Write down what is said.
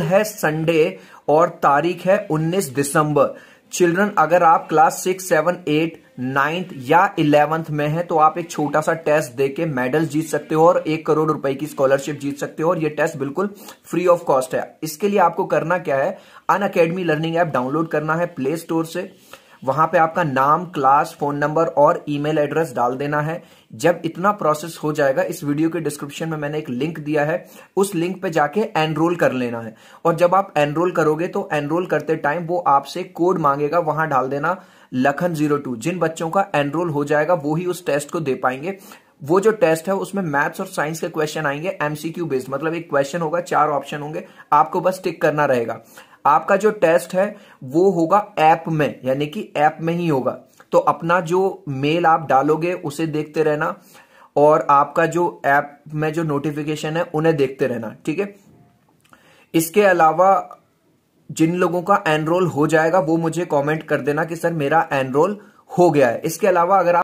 है संडे और तारीख है 19 दिसंबर चिल्ड्रन अगर आप class six seven eight ninth या इलेवंथ में है तो आप एक छोटा सा टेस्ट देके मेडल जीत सकते हो और एक करोड़ रुपए की स्कॉलरशिप जीत सकते हो और ये टेस्ट बिल्कुल फ्री ऑफ कॉस्ट है इसके लिए आपको करना क्या है Unacademy learning app download करना है प्ले स्टोर से वहां पे आपका नाम क्लास फोन नंबर और ईमेल एड्रेस डाल देना है जब इतना प्रोसेस हो जाएगा इस वीडियो के डिस्क्रिप्शन में मैंने एक लिंक दिया है उस लिंक पे जाके एनरोल कर लेना है और जब आप एनरोल करोगे तो एनरोल करते टाइम वो आपसे कोड मांगेगा वहां डाल देना लखन जीरो टू जिन बच्चों का एनरोल हो जाएगा वो ही उस टेस्ट को दे पाएंगे वो जो टेस्ट है उसमें मैथ्स और साइंस के क्वेश्चन आएंगे एमसीक्यू बेस्ड मतलब एक क्वेश्चन होगा चार ऑप्शन होंगे आपको बस टिक करना रहेगा आपका जो टेस्ट है वो होगा ऐप में यानी कि ऐप में ही होगा तो अपना जो मेल आप डालोगे उसे देखते रहना और आपका जो ऐप में जो नोटिफिकेशन है उन्हें देखते रहना ठीक है इसके अलावा जिन लोगों का एनरोल हो जाएगा वो मुझे कमेंट कर देना कि सर मेरा एनरोल हो गया है इसके अलावा अगर आप